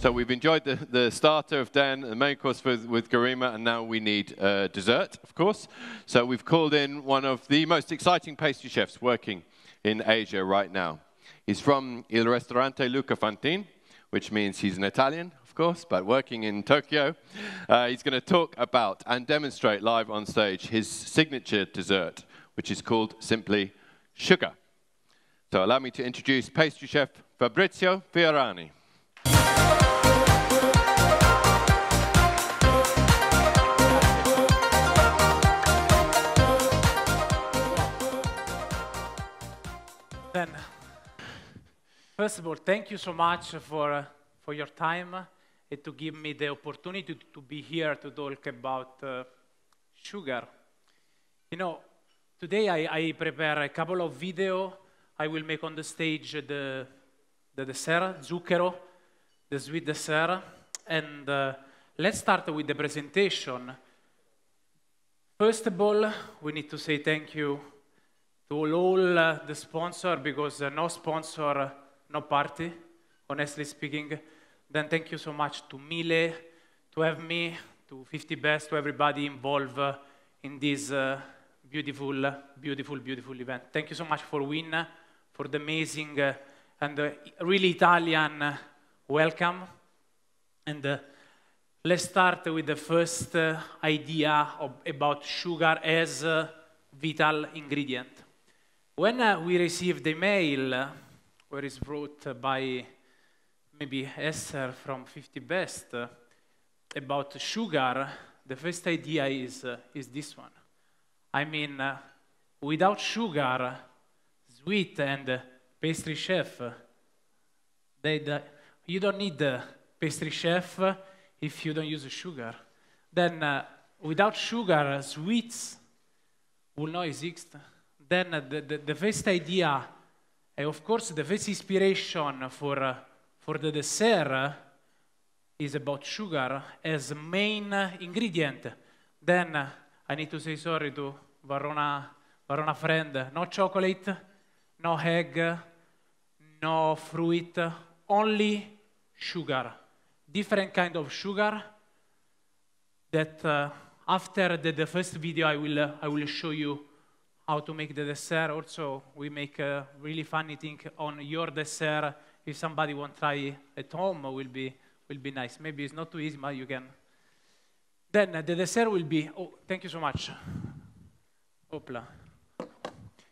So we've enjoyed the, the starter of Dan, the main course with, with Garima, and now we need uh, dessert, of course. So we've called in one of the most exciting pastry chefs working in Asia right now. He's from Il Ristorante Luca Fantini, which means he's an Italian, of course, but working in Tokyo. Uh, he's going to talk about and demonstrate live on stage his signature dessert, which is called simply sugar. So allow me to introduce pastry chef Fabrizio Fiorani. First of all, thank you so much for, uh, for your time and to give me the opportunity to, be here to talk about uh, sugar. You know, today I, I prepare a couple of video I will make on the stage the, the dessert, zucchero, the sweet dessert. And uh, let's start with the presentation. First of all, we need to say thank you to all, uh, the sponsor because uh, no sponsor no party, honestly speaking, then thank you so much to Mile, to have me, to 50 Best, to everybody involved uh, in this uh, beautiful, beautiful, beautiful event. Thank you so much for Win, for the amazing uh, and uh, really Italian uh, welcome. And uh, let's start with the first idea of, about sugar as a vital ingredient. When we received the mail, it's brought by maybe Esther from 50 Best uh, about sugar, the first idea is, uh, is this one. I mean, uh, without sugar, sweet and pastry chef, uh, they, you don't need the pastry chef uh, if you don't use sugar. Then, uh, without sugar, sweets will not exist. Then the, the, the first idea and of course, the first inspiration for, uh, for the dessert is about sugar as main ingredient. Then uh, I need to say sorry to Varona, Varona friend. No chocolate, no egg, no fruit, only sugar. Different kind of sugar that uh, after the, the first video I will, I will show you how to make the dessert. Also, we make a really funny thing on your dessert. If somebody want try at home, will be will be nice. Maybe it's not too easy, but you can. Then uh, the dessert will be. Oh, thank you so much. Hopla.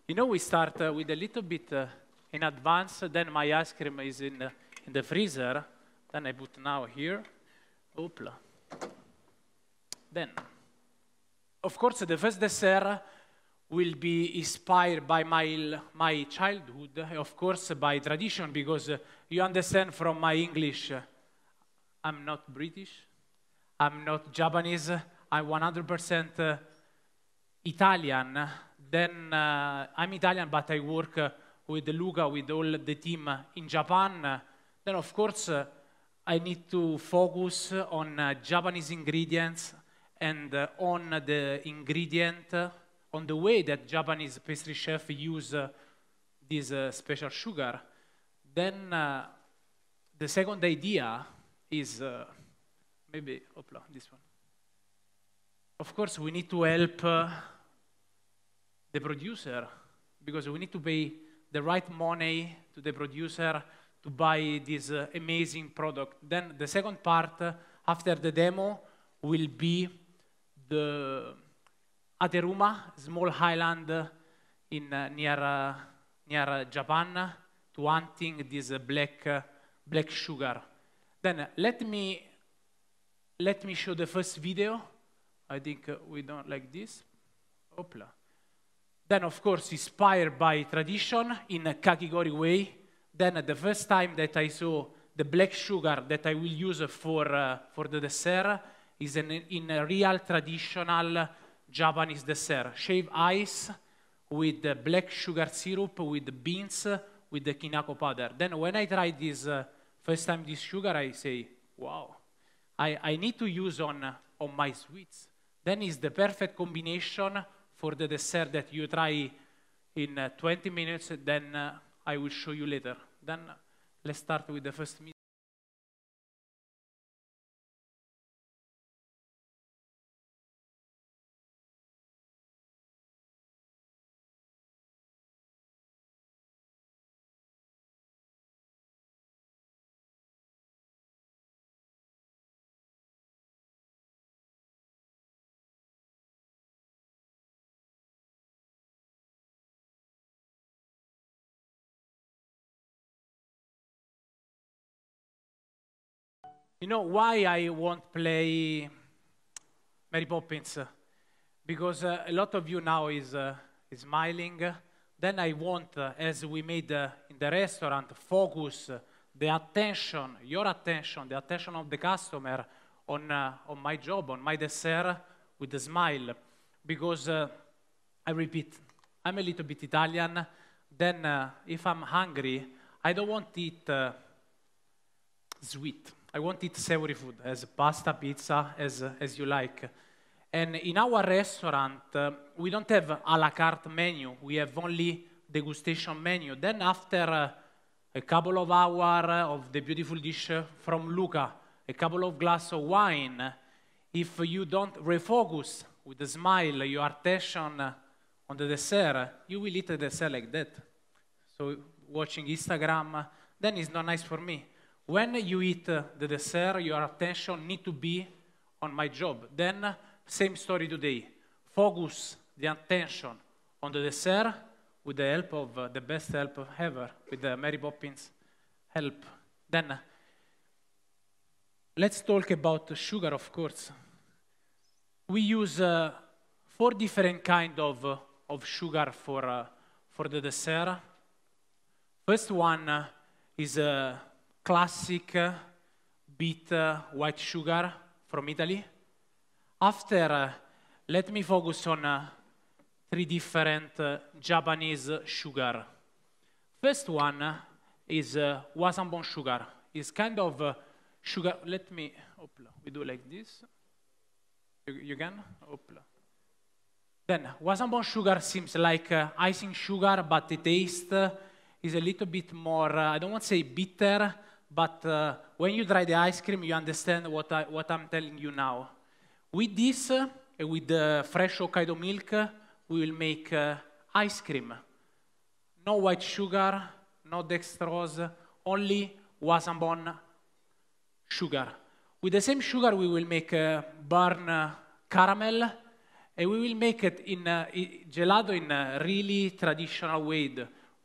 You know, we start uh, with a little bit uh, in advance. Then my ice cream is in, uh, in the freezer. Then I put now here. Hopla. Then, of course, the first dessert will be inspired by my, my childhood, of course, by tradition, because uh, you understand from my English, uh, I'm not British, I'm not Japanese, I'm 100% uh, Italian. Then uh, I'm Italian, but I work uh, with Luca, with all the team in Japan. Then, of course, uh, I need to focus on Japanese ingredients and on the ingredient on the way that Japanese pastry chef use uh, this uh, special sugar, then uh, the second idea is uh, maybe opla, this one. Of course, we need to help uh, the producer because we need to pay the right money to the producer to buy this uh, amazing product. Then the second part after the demo will be the Ateruma, small highland in uh, near uh, near uh, Japan, to hunting this black black sugar. Then let me let me show the first video. I think we don't like this. Opla. Then, of course, inspired by tradition in a Kakigori way. Then, the first time that I saw the black sugar that I will use for, uh, for the dessert is an, in a real traditional Japanese dessert. Shave ice with the black sugar syrup, with the beans, with the kinako powder. Then when I tried this uh, first time this sugar, I say, wow, I, I need to use on, uh, on my sweets. Then it's the perfect combination for the dessert that you try in uh, 20 minutes, then uh, I will show you later. Then uh, let's start with the first meal. You know why I won't play Mary Poppins? Because uh, a lot of you now is, uh, is smiling. Then I want, uh, as we made uh, in the restaurant, focus the attention, your attention, the attention of the customer on, uh, on my job, on my dessert, with a smile. Because uh, I repeat, I'm a little bit Italian. Then if I'm hungry, I don't want it sweet. I want to eat savory food, as pasta, pizza, as, as you like. And in our restaurant, uh, we don't have a la carte menu, we have only degustation menu. Then after uh, a couple of hours of the beautiful dish from Luca, a couple of glass of wine, if you don't refocus with a smile your attention on the dessert, you will eat the dessert like that. So watching Instagram, then it's not nice for me when you eat the dessert, your attention need to be on my job. Then, same story today. Focus the attention on the dessert with the help of uh, the best help ever, with uh, Mary Poppins help. Then, let's talk about sugar, of course. We use uh, four different kind of, uh, of sugar for, uh, for the dessert. First one is classic uh, beet uh, white sugar from Italy. After, uh, let me focus on three different Japanese sugar. First one is wasambon sugar. It's kind of sugar. Let me. open. we do like this. You, you can. open. Then wasambon sugar seems like uh, icing sugar, but the taste uh, is a little bit more. Uh, I don't want to say bitter, but uh, when you try the ice cream, you understand what, I, what I'm telling you now. With this, uh, with the fresh Hokkaido milk, uh, we will make uh, ice cream. No white sugar, no dextrose, only wasambon sugar. With the same sugar, we will make uh, burn uh, caramel, and we will make it in gelato in a really traditional way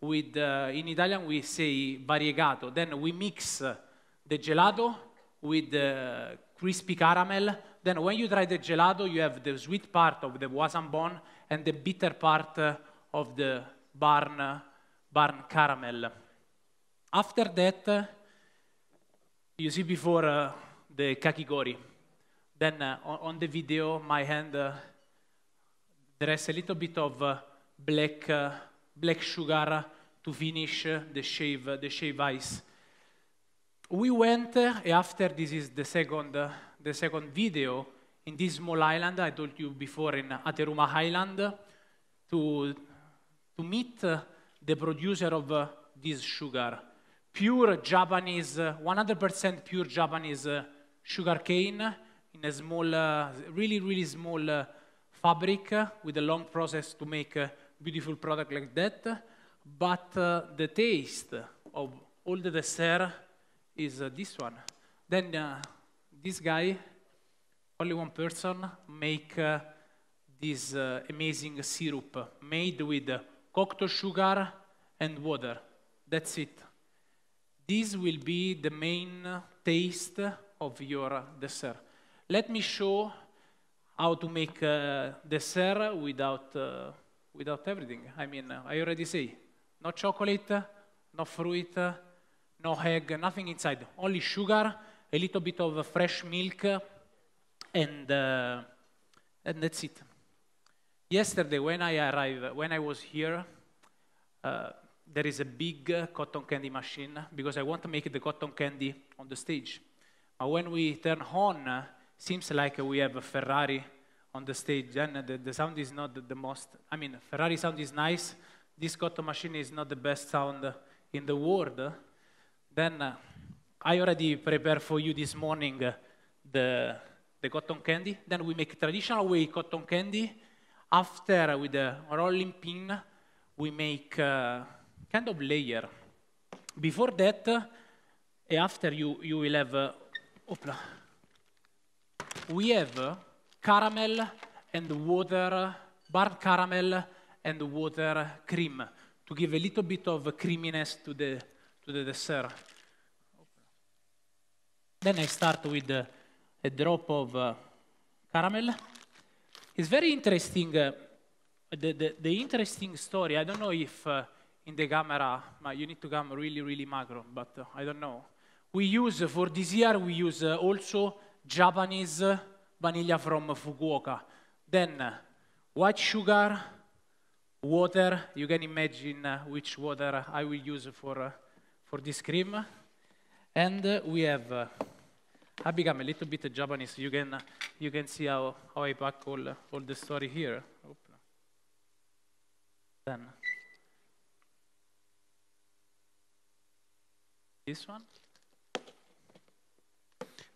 with, uh, in Italian we say variegato. Then we mix the gelato with the crispy caramel. Then when you try the gelato, you have the sweet part of the wasambon bon and the bitter part uh, of the barn, uh, barn caramel. After that, uh, you see before uh, the kakigori. Then uh, on the video, my hand uh, there is a little bit of black black sugar to finish the shave, the shave ice. We went, uh, after this is the second, uh, the second video, in this small island I told you before in Ateruma Island, to, to meet uh, the producer of this sugar. Pure Japanese, 100% pure Japanese sugar cane in a small, really, really small fabric with a long process to make beautiful product like that, but uh, the taste of all the dessert is uh, this one. Then uh, this guy, only one person, make uh, this uh, amazing syrup made with cocktail sugar and water. That's it. This will be the main taste of your dessert. Let me show how to make uh, dessert without without everything. I mean, I already say, no chocolate, no fruit, no egg, nothing inside. Only sugar, a little bit of fresh milk, and, uh, and that's it. Yesterday, when I arrived, when I was here, uh, there is a big cotton candy machine because I want to make the cotton candy on the stage. But when we turn on, seems like we have a Ferrari on the stage. then the, the sound is not the, the, most, I mean, Ferrari sound is nice. This Cotto machine is not the best sound in the world. Then uh, I already prepared for you this morning uh, the, the cotton candy. Then we make traditional way cotton candy. After with the rolling pin, we make uh, kind of layer. Before that, uh, after you, you will have, uh, we have uh, caramel and water, burnt caramel and water cream to give a little bit of creaminess to the, to the dessert. Then I start with uh, a drop of uh, caramel. It's very interesting, uh, the, the, the, interesting story. I don't know if uh, in the camera, you need to come really, really macro, but uh, I don't know. We use, for this year, we use uh, also Japanese vanilla from Fukuoka. Then white sugar, water. You can imagine uh, which water I will use for, uh, for this cream. And uh, we have, I become a little bit Japanese. You can, you can see how, how I pack all, all the story here. Then this one.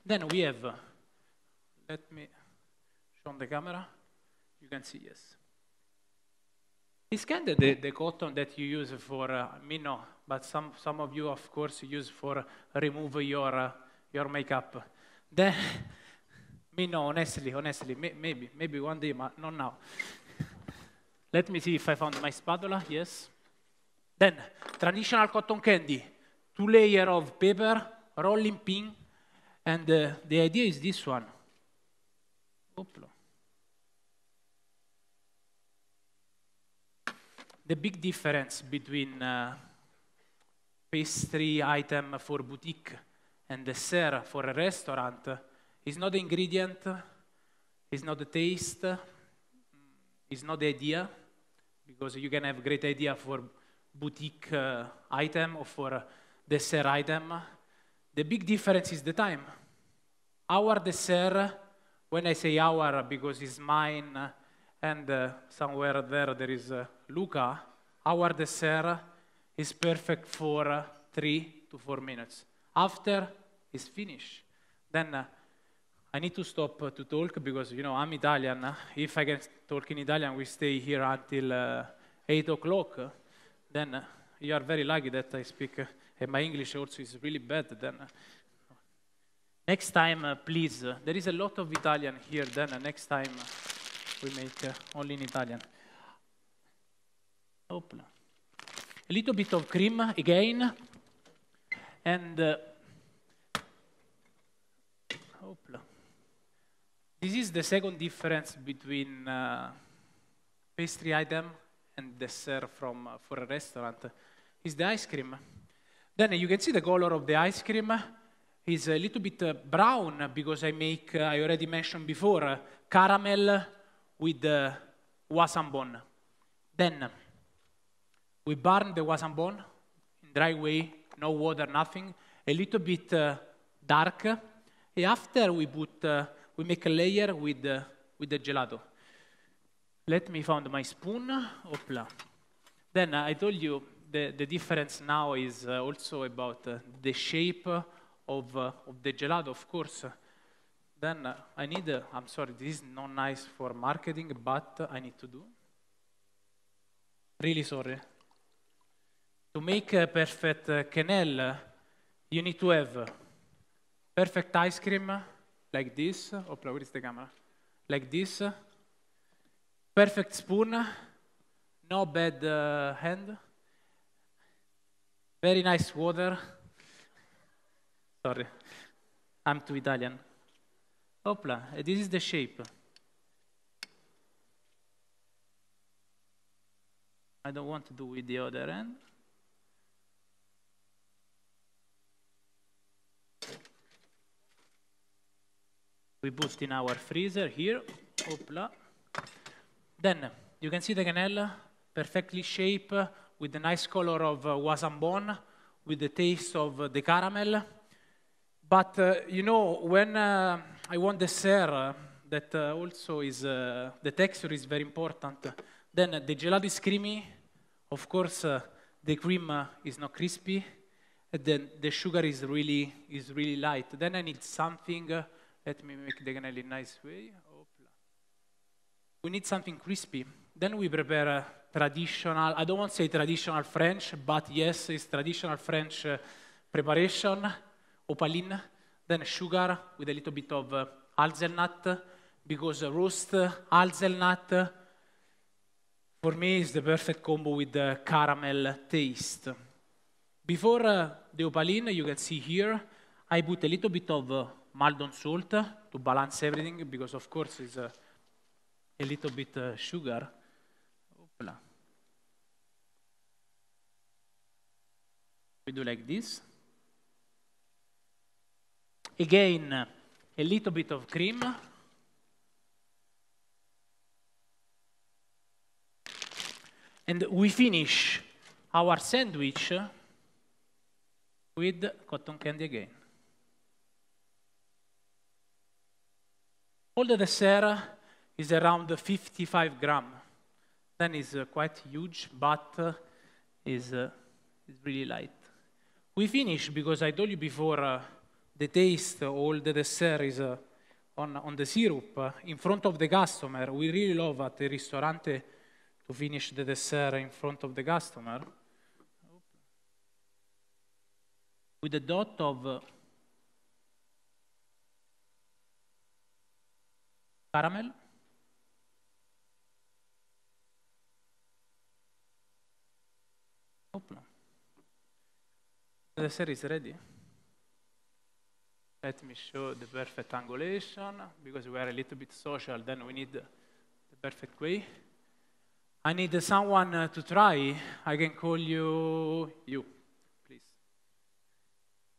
Then we have let me show on the camera. You can see, yes. kind of the, the cotton that you use for, uh, me no, but some, some of you, of course, use for remove your, uh, your makeup. Then, me no, honestly, honestly, may, maybe, maybe one day, but not now. Let me see if I found my spatula, yes. Then, traditional cotton candy, two layer of paper, rolling pin, and uh, the idea is this one. The big difference between uh, pastry item for boutique and dessert for a restaurant is not the ingredient, is not the taste, is not the idea, because you can have great idea for boutique uh, item or for dessert item. The big difference is the time. Our dessert when I say our, because it's mine, uh, and uh, somewhere there there is uh, Luca, our dessert is perfect for uh, three to four minutes. After, it's finished. Then uh, I need to stop uh, to talk because, you know, I'm Italian. If I can talk in Italian, we stay here until 8 o'clock. Then you are very lucky that I speak, and my English also is really bad. Then Next time, uh, please, uh, there is a lot of Italian here, then uh, next time uh, we make uh, only in Italian. Open. A little bit of cream again, and uh, this is the second difference between uh, pastry item and dessert from, for a restaurant, is the ice cream. Then you can see the color of the ice cream, is a little bit uh, brown because I make, uh, I already mentioned before, uh, caramel with uh, wasambon. Then we burn the wasambon in dry way, no water, nothing, a little bit uh, dark. And after we put, uh, we make a layer with, uh, with the gelato. Let me find my spoon. Opla. Then I told you the, the difference now is also about the shape of, uh, of the gelato, of course, then uh, I need, uh, I'm sorry, this is not nice for marketing, but uh, I need to do. Really sorry. To make a perfect uh, uh you need to have perfect ice cream like this. Oh, where is the camera? Like this. Perfect spoon. No bad uh, hand. Very nice water. Sorry, I'm too Italian. Opla, eh, this is the shape. I don't want to do with the other end. We put in our freezer here. Opla. Then you can see the cannella perfectly shaped with the nice color of uh, wasambon, with the taste of uh, the caramel. But uh, you know, when uh, I want the serre, that uh, also is uh, the texture is very important. Then the gelato is creamy. Of course, uh, the cream uh, is not crispy. And then the sugar is really is really light. Then I need something. let me make the cannelli nice way. We need something crispy. Then we prepare traditional. I don't want to say traditional French, but yes, it's traditional French preparation Opaline, then sugar with a little bit of uh, hazelnut, because roast hazelnut for me is the perfect combo with the caramel taste. Before uh, the opaline, you can see here, I put a little bit of uh, Maldon salt to balance everything, because of course it's uh, a little bit uh, sugar. We do like this. Again, a little bit of cream. And we finish our sandwich with cotton candy again. All the dessert is around 55 gram. Then is uh, quite huge, but uh, is, uh, is really light. We finish because I told you before uh, the taste all the dessert is uh, on, on the syrup uh, in front of the customer. We really love at the restaurant to finish the dessert in front of the customer. With a dot of uh, caramel. Hopla. The dessert is ready. Let me show the perfect angulation, because we are a little bit social, then we need the perfect way. I need someone uh, to try. I can call you, you, please.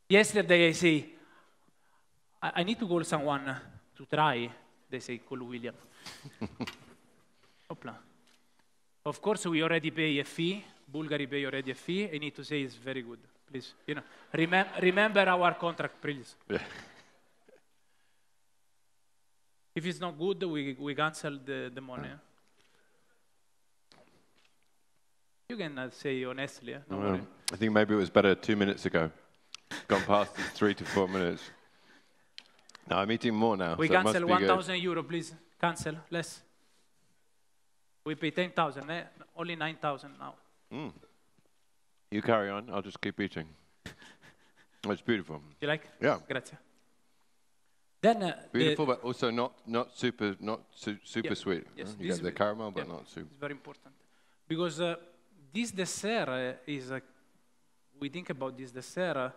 Yesterday I say, I, I need to call someone uh, to try. They say, call William. Hopla. Of course, we already pay a fee. Bulgari pay already a fee. I need to say it's very good please. You know, remem- remember our contract, please. if it's not good, we, we cancel the, the money. Yeah. You can uh, say honestly. Eh? No I think maybe it was better two minutes ago. Gone past three to four minutes. Now I'm eating more now. We so cancel 1,000 euro, please. Cancel, less. We pay 10,000, eh? only 9,000 now. Mm. You carry on. I'll just keep eating. it's beautiful. You like? Yeah. Grazie. Then uh, beautiful, the but also not not super not su super yeah, sweet. Yes, huh? You get the caramel, but yeah, not super. It's very important because uh, this dessert uh, is a, uh, we think about this dessert uh,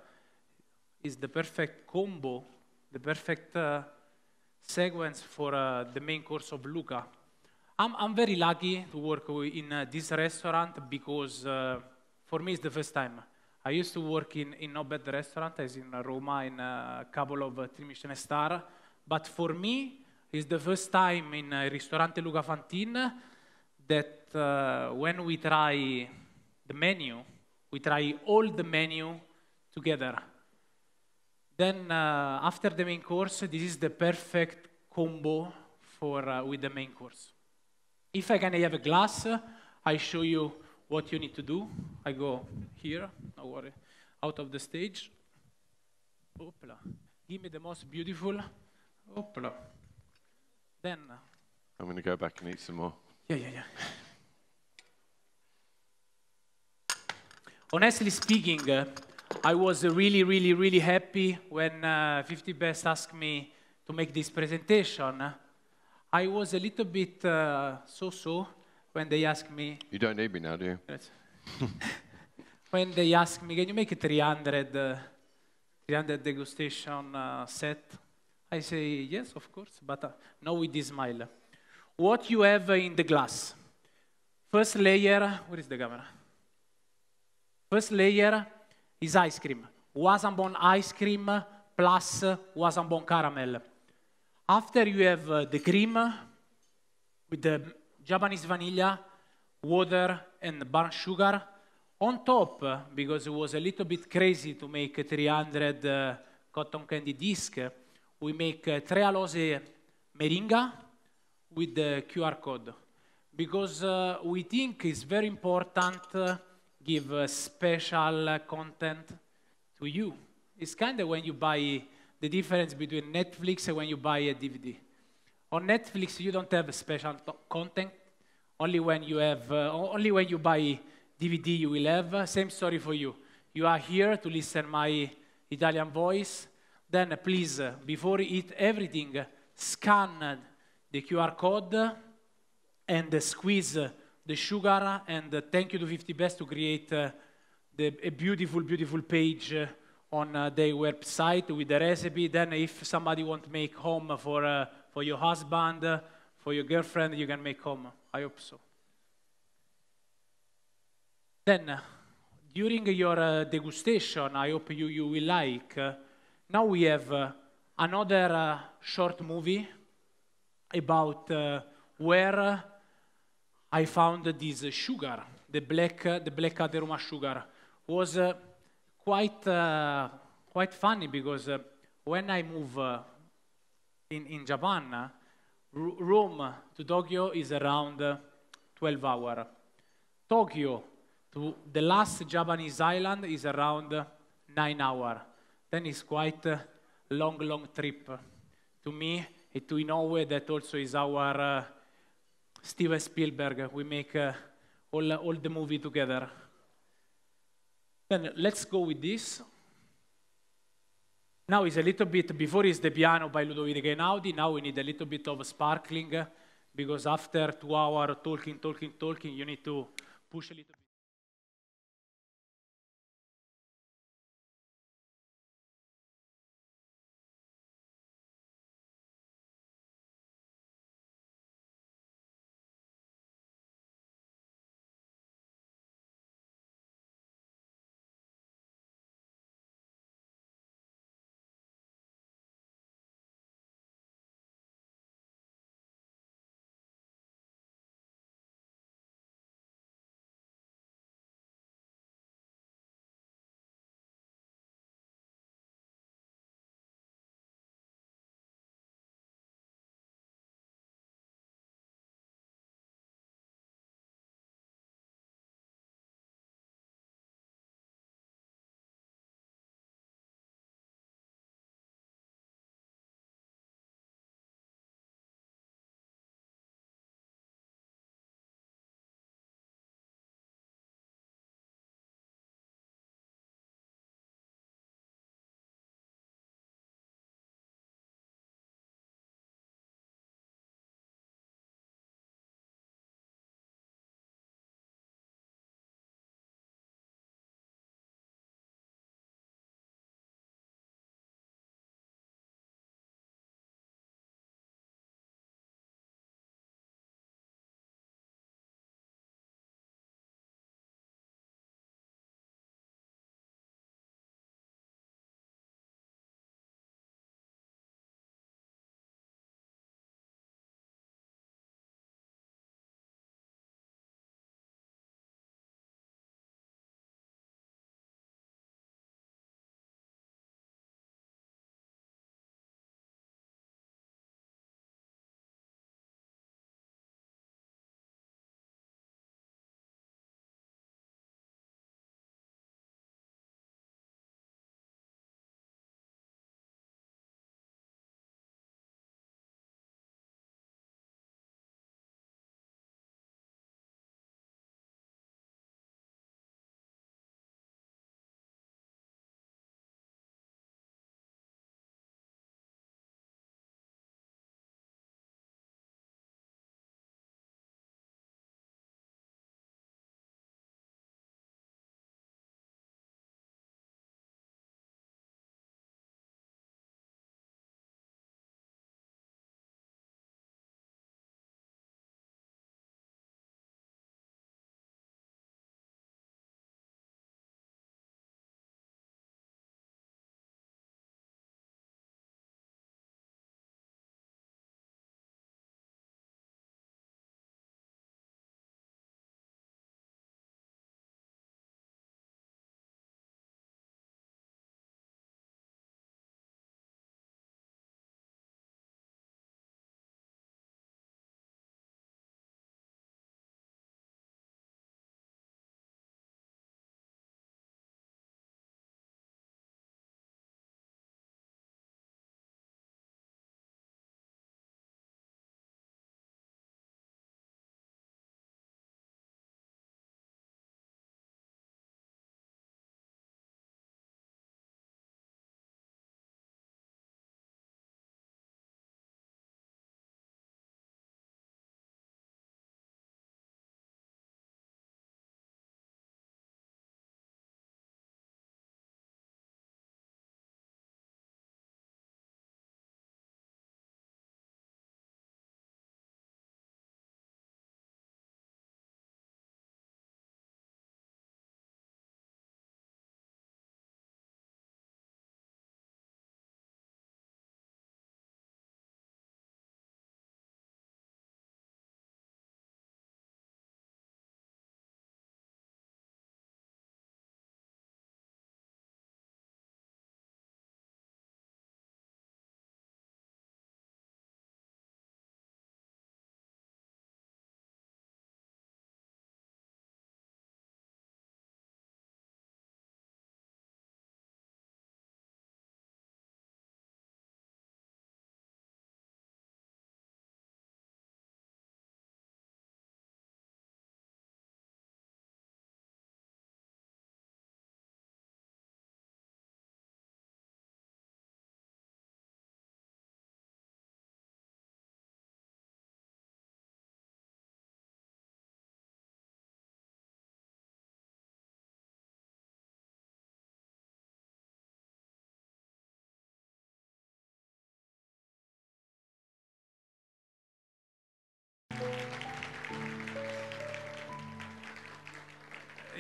is the perfect combo, the perfect uh, sequence for the main course of Luca. I'm I'm very lucky to work in this restaurant because for me, it's the first time. I used to work in, in no bad restaurant, as in Roma, in uh, a couple of uh, three Michelin star. But for me, it's the first time in uh, Ristorante Luca Fantin that uh, when we try the menu, we try all the menu together. Then uh, after the main course, this is the perfect combo for uh, with the main course. If I can have a glass, I show you what you need to do. I go here, no worry, out of the stage. Opla. Give me the most beautiful. Opla. Then. Uh, I'm going to go back and eat some more. Yeah, yeah, yeah. Honestly speaking, uh, I was really, really, really happy when uh, 50 Best asked me to make this presentation. I was a little bit uh, so-so uh, when they ask me. You don't need me now, do you? when they ask me, can you make a 300, uh, 300 degustation uh, set? I say, yes, of course, but uh, no with this smile. What you have in the glass? First layer, where is the camera? First layer is ice cream. Wasambon ice cream plus wasambon caramel. After you have uh, the cream with the Japanese vanilla, water and burnt sugar. On top, because it was a little bit crazy to make 300 uh, cotton candy discs. we make uh, trealose meringa with the QR code because uh, we think it's very important uh, give uh, special content to you. It's kind of when you buy the difference between Netflix and when you buy a DVD. On Netflix, you don't have special content only when you have, uh, only when you buy DVD you will have. Uh, same story for you. You are here to listen my Italian voice. Then please, uh, before eat everything, scan the QR code and squeeze the sugar and thank you to 50 Best to create uh, the, a beautiful, beautiful page uh, on uh, their website with the recipe. Then if somebody want to make home for, uh, for your husband, for your girlfriend, you can make home. I hope so. Then, during your uh, degustation, I hope you, you will like, now we have uh, another uh, short movie about where I found this sugar, the black, the black aderoma sugar, was uh, quite, uh, quite funny because uh, when I moved in, in Japan, Rome to Tokyo is around 12 hours. Tokyo to the last Japanese island is around 9 hours. Then it's quite a long, long trip. To me, and to Inoue, that also is our uh, Steven Spielberg. We make uh, all, all the movie together. Then let's go with this. Now it's a little bit, before it's the piano by Ludovico Einaudi, now we need a little bit of sparkling because after two hours talking, talking, talking, you need to push a little bit.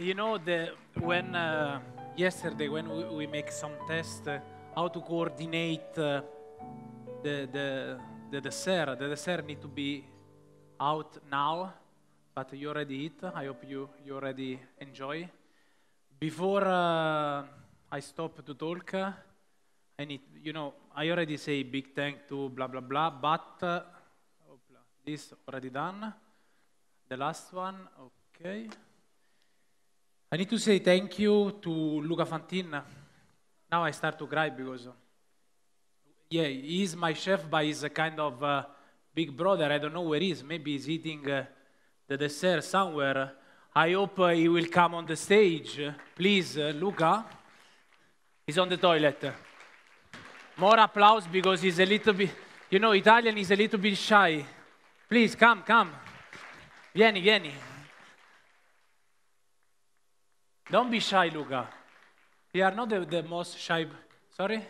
you know, the when uh, yesterday when we, we, make some test uh, how to coordinate uh, the, the the dessert. The dessert need to be out now, but you already eat. I hope you you already enjoy. Before uh, I stop to talk, I need you know I already say big thank to blah blah blah, but uh, this already done. The last one, okay. I need to say thank you to Luca Fantin. Now I start to cry because, yeah, he's my chef, but he's a kind of uh, big brother. I don't know where he is. Maybe he's eating uh, the dessert somewhere. I hope uh, he will come on the stage. Please, uh, Luca. He's on the toilet. More applause because he's a little bit, you know, Italian is a little bit shy. Please come, come. Vieni, vieni. Don't be shy, Luca. You are not the, the most shy. Sorry?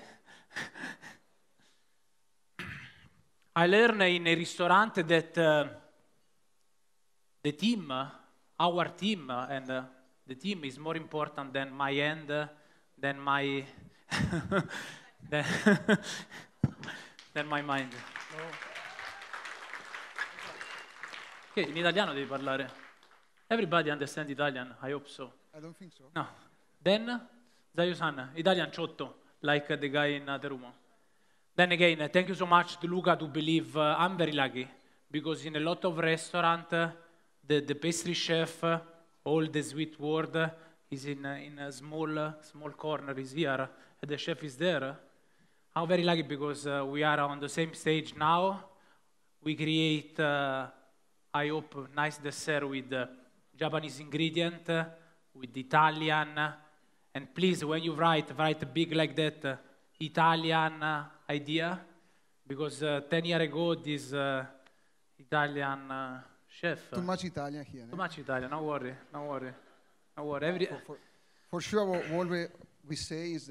I learned in a restaurant that uh, the team, our team, and uh, the team is more important than my end, than my, than, than, my mind. Okay, in italiano devi parlare. Everybody understand Italian, I hope so. I don't think so. No. Then Zayus Hanna, Italian Ciotto, like the guy in uh, the room. Then again, thank you so much to Luca to believe uh, I'm very lucky because in a lot of restaurant, uh, the, the pastry chef, uh, all the sweet world uh, is in, uh, in a small, uh, small corner, is here, and uh, the chef is there. I'm very lucky because uh, we are on the same stage now. We create, uh, I hope, nice dessert with uh, Japanese ingredient. Uh, with Italian. And please, when you write, write big like that uh, Italian uh, idea, because uh, 10 years ago, this uh, Italian uh, chef. Too much Italian here. Eh? Too eh? much Italian, no worry, no worry. No worry. Every... For, for, for sure, what, what we, we say is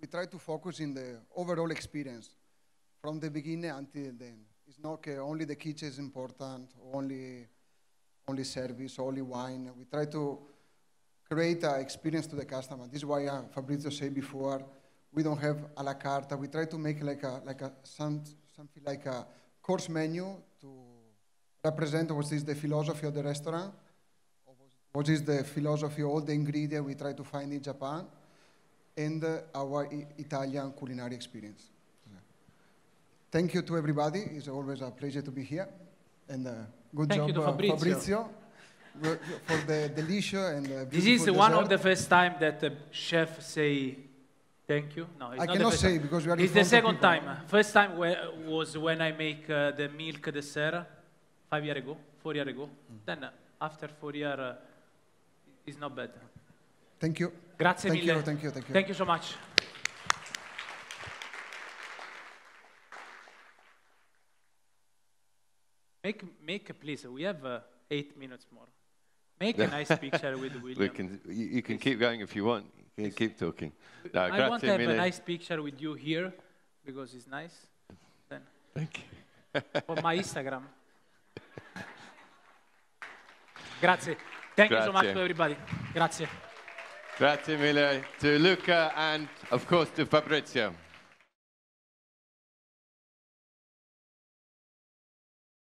we try to focus in the overall experience from the beginning until the end. It's not okay, only the kitchen is important, only only service, only wine. We try to create an experience to the customer. This is why uh, Fabrizio said before, we don't have a la carte. We try to make like a, like a some, something like a course menu to represent what is the philosophy of the restaurant, what is the philosophy of all the ingredients we try to find in Japan, and uh, our I Italian culinary experience. Thank you to everybody. It's always a pleasure to be here. And uh, good Thank job, uh, Fabrizio. Fabrizio for the delicious and uh, This is one of the first time that the chef say thank you. No, it's I not cannot the first say time. because we are. It's the second time. First time was when I make uh, the milk dessert five years ago, four years ago. Mm. Then uh, after four years, uh, it's not bad. Thank you. Grazie thank mille. You, thank you. Thank you. Thank you so much. Make, make, please. We have uh, eight minutes more. Make a nice picture with William. We can, you, you can keep going if you want. You can keep talking. No, I want to have a nice picture with you here because it's nice. Then. Thank you. on my Instagram. Grazie. Thank Grazie. you so much to everybody. Grazie. Grazie mille to Luca and, of course, to Fabrizio.